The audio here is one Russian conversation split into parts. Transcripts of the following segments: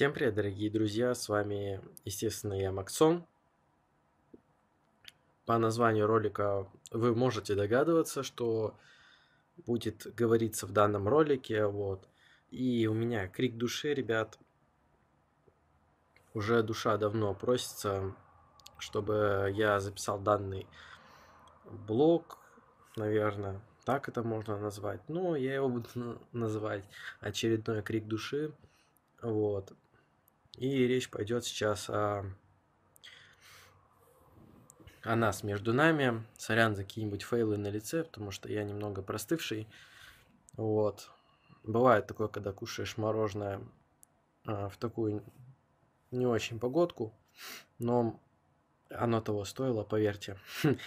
Всем привет, дорогие друзья, с вами, естественно, я Максон. По названию ролика вы можете догадываться, что будет говориться в данном ролике, вот. И у меня крик души, ребят. Уже душа давно просится, чтобы я записал данный блог, наверное, так это можно назвать. Но я его буду называть очередной крик души. Вот. И речь пойдет сейчас о, о нас между нами. Сорян за какие-нибудь фейлы на лице, потому что я немного простывший. Вот. Бывает такое, когда кушаешь мороженое а, в такую не очень погодку, но оно того стоило, поверьте.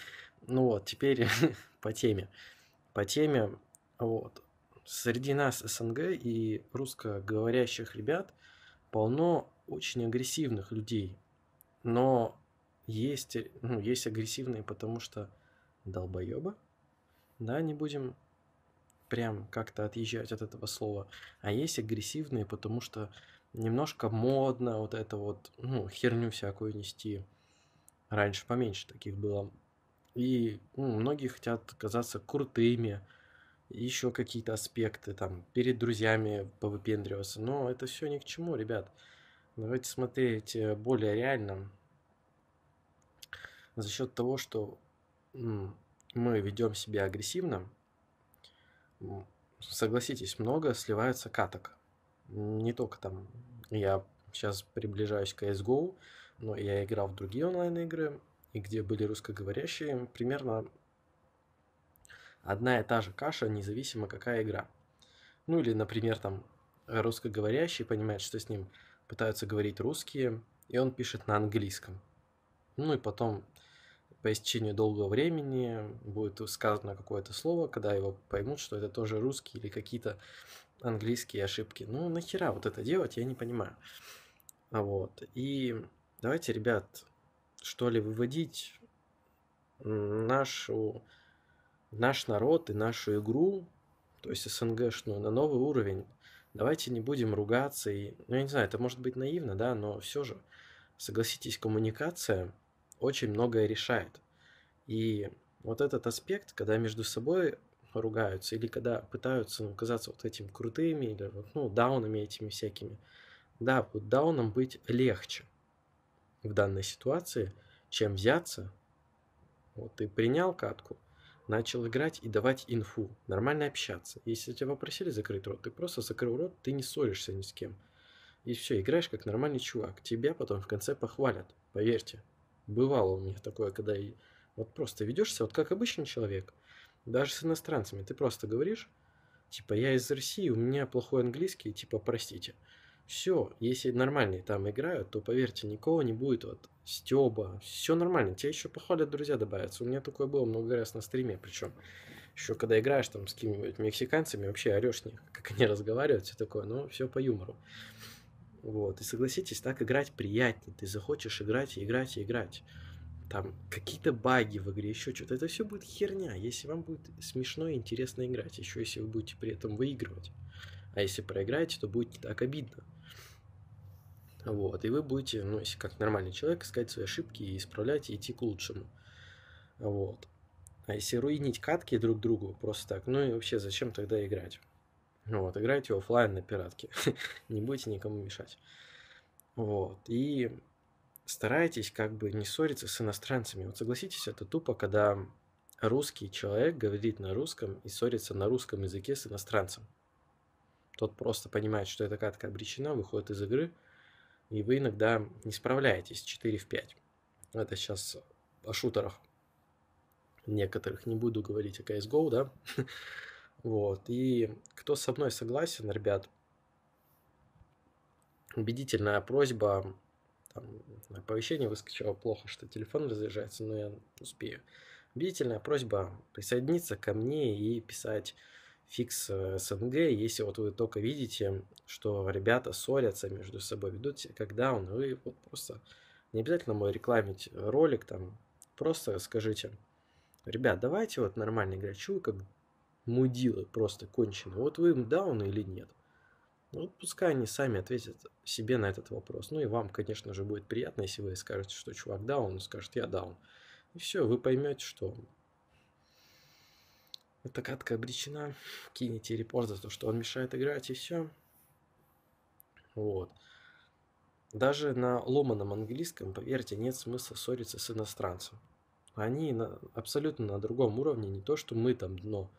Ну вот, теперь по теме. По теме, вот. Среди нас СНГ и русскоговорящих ребят – полно очень агрессивных людей, но есть, ну, есть агрессивные, потому что долбоеба, да, не будем прям как-то отъезжать от этого слова, а есть агрессивные, потому что немножко модно вот это вот, ну, херню всякую нести. Раньше поменьше таких было. И ну, многие хотят казаться крутыми, еще какие-то аспекты, там, перед друзьями повыпендриваться. Но это все ни к чему, ребят. Давайте смотреть э, более реально. За счет того, что мы ведем себя агрессивно, согласитесь, много сливается каток. Не только там я сейчас приближаюсь к CSGO, но я играл в другие онлайн-игры, и где были русскоговорящие, примерно одна и та же каша, независимо какая игра. Ну или, например, там русскоговорящий понимает, что с ним пытаются говорить русские, и он пишет на английском. Ну и потом по истечению долгого времени будет сказано какое-то слово, когда его поймут, что это тоже русский или какие-то английские ошибки. Ну нахера вот это делать, я не понимаю. А вот. И давайте, ребят, что ли, выводить нашу наш народ и нашу игру, то есть СНГшную, на новый уровень. Давайте не будем ругаться и, ну я не знаю, это может быть наивно, да, но все же, согласитесь, коммуникация очень многое решает. И вот этот аспект, когда между собой ругаются или когда пытаются ну, казаться вот этим крутыми или ну, даунами этими всякими, да, вот даунам быть легче в данной ситуации, чем взяться. Вот ты принял катку, начал играть и давать инфу, нормально общаться. Если тебя попросили закрыть рот, ты просто закрыл рот, ты не ссоришься ни с кем. И все, играешь как нормальный чувак. Тебя потом в конце похвалят, поверьте. Бывало у меня такое, когда и вот просто ведешься, вот как обычный человек, даже с иностранцами, ты просто говоришь, типа, я из России, у меня плохой английский, типа, простите. Все, если нормальные там играют, то поверьте, никого не будет вот Стеба. Все нормально. Тебе еще походят друзья добавятся. У меня такое было много раз на стриме. Причем еще когда играешь там с какими-нибудь мексиканцами, вообще орешь них, как они разговаривают, все такое. Но все по юмору. Вот. И согласитесь, так играть приятнее. Ты захочешь играть и играть и играть. Там какие-то баги в игре, еще что-то. Это все будет херня, если вам будет смешно и интересно играть. Еще если вы будете при этом выигрывать. А если проиграете, то будет не так обидно. Вот, и вы будете, ну, если как нормальный человек, искать свои ошибки и исправлять, и идти к лучшему. Вот. А если руинить катки друг другу просто так, ну и вообще зачем тогда играть? Вот, играйте офлайн на пиратке. не будете никому мешать. Вот. И старайтесь как бы не ссориться с иностранцами. Вот согласитесь, это тупо, когда русский человек говорит на русском и ссорится на русском языке с иностранцем. Тот просто понимает, что эта катка обречена, выходит из игры – и вы иногда не справляетесь 4 в 5. Это сейчас о шутерах некоторых, не буду говорить о CSGO, да, вот, и кто со мной согласен, ребят, убедительная просьба, там, оповещение выскочило плохо, что телефон разряжается, но я успею. Убедительная просьба присоединиться ко мне и писать фикс э, СНГ, если вот вы только видите, что ребята ссорятся между собой, ведут себя как даун, вы вот просто не обязательно мой рекламить ролик там, просто скажите, ребят, давайте вот нормально играть, чего как мудилы просто кончены, вот вы им дауны или нет? Вот пускай они сами ответят себе на этот вопрос. Ну и вам, конечно же, будет приятно, если вы скажете, что чувак даун, он скажет, я даун. И все, вы поймете, что эта катка обречена. Кинете репорт за то, что он мешает играть, и все. Вот. Даже на ломаном английском, поверьте, нет смысла ссориться с иностранцем. Они на, абсолютно на другом уровне, не то, что мы там дно.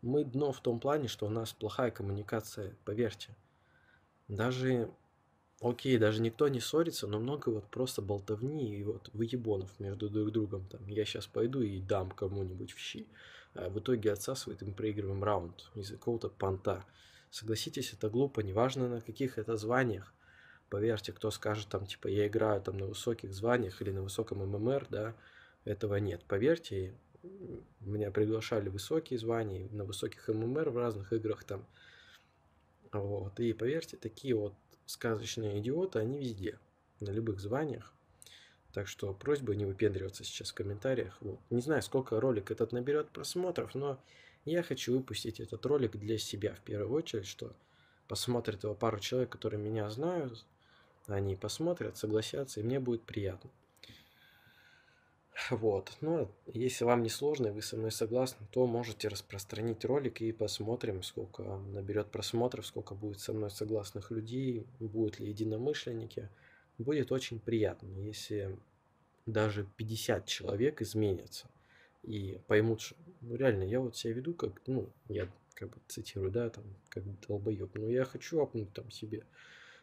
Мы дно в том плане, что у нас плохая коммуникация, поверьте. Даже окей, даже никто не ссорится, но много вот просто болтовни и вот выебонов между друг другом. Там, я сейчас пойду и дам кому-нибудь в щи. А в итоге отсасывает, и мы проигрываем раунд из-за какого-то понта. Согласитесь, это глупо, неважно на каких это званиях. Поверьте, кто скажет там, типа, я играю там на высоких званиях или на высоком ММР, да, этого нет. Поверьте, меня приглашали высокие звания на высоких ММР в разных играх там. Вот, и поверьте, такие вот сказочные идиоты, они везде, на любых званиях. Так что просьба не выпендриваться сейчас в комментариях. Вот. Не знаю, сколько ролик этот наберет просмотров, но я хочу выпустить этот ролик для себя в первую очередь, что посмотрит его пару человек, которые меня знают, они посмотрят, согласятся, и мне будет приятно. Вот, ну, если вам не сложно и вы со мной согласны, то можете распространить ролик и посмотрим, сколько наберет просмотров, сколько будет со мной согласных людей, будут ли единомышленники. Будет очень приятно, если даже 50 человек изменятся и поймут, что ну, реально я вот себя веду как, ну, я как бы цитирую, да, там, как долбоеб, но я хочу апнуть там себе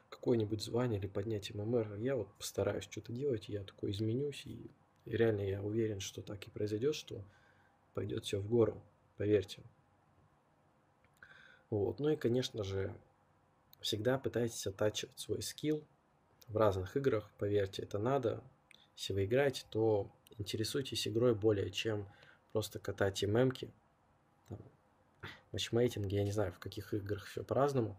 какое-нибудь звание или поднять ММР, я вот постараюсь что-то делать, я такой изменюсь и и реально я уверен, что так и произойдет, что пойдет все в гору, поверьте. Вот. Ну и, конечно же, всегда пытайтесь оттачивать свой скилл в разных играх, поверьте, это надо. Если вы играете, то интересуйтесь игрой более, чем просто катать мемки, там, матчмейтинги, я не знаю, в каких играх все по-разному,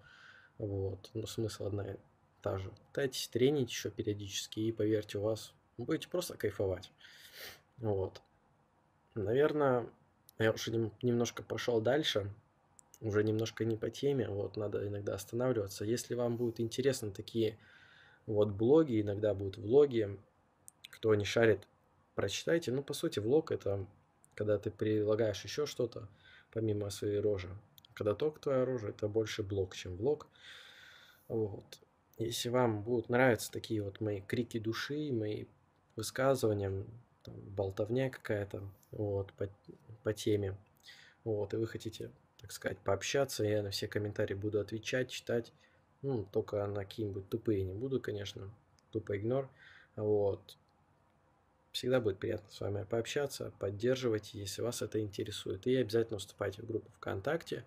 вот, но смысл одна и та же. Пытайтесь тренить еще периодически, и поверьте, у вас будете просто кайфовать. Вот. Наверное, я уже немножко пошел дальше, уже немножко не по теме, вот, надо иногда останавливаться. Если вам будут интересны такие вот блоги, иногда будут влоги, кто не шарит, прочитайте. Ну, по сути, влог – это когда ты прилагаешь еще что-то, помимо своей рожи. Когда только твоя рожа, это больше блог, чем влог. Вот. Если вам будут нравиться такие вот мои крики души, мои высказываниям, там, болтовня какая-то вот, по, по теме. Вот, и вы хотите, так сказать, пообщаться, я на все комментарии буду отвечать, читать. Ну, только на какие-нибудь тупые не буду, конечно, тупо игнор. Вот. Всегда будет приятно с вами пообщаться, поддерживать, если вас это интересует. И обязательно вступайте в группу ВКонтакте,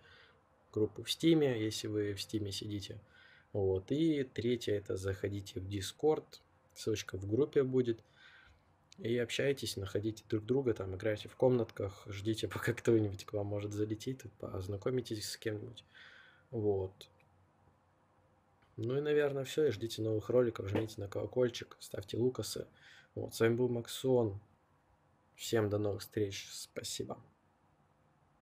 группу в Стиме, если вы в Стиме сидите. Вот. И третье это заходите в дискорд ссылочка в группе будет. И общаетесь, находите друг друга, там, играете в комнатках, ждите, пока кто-нибудь к вам может залетит, познакомитесь с кем-нибудь. Вот. Ну и, наверное, все. И ждите новых роликов, жмите на колокольчик, ставьте лукасы. Вот, с вами был Максон. Всем до новых встреч. Спасибо.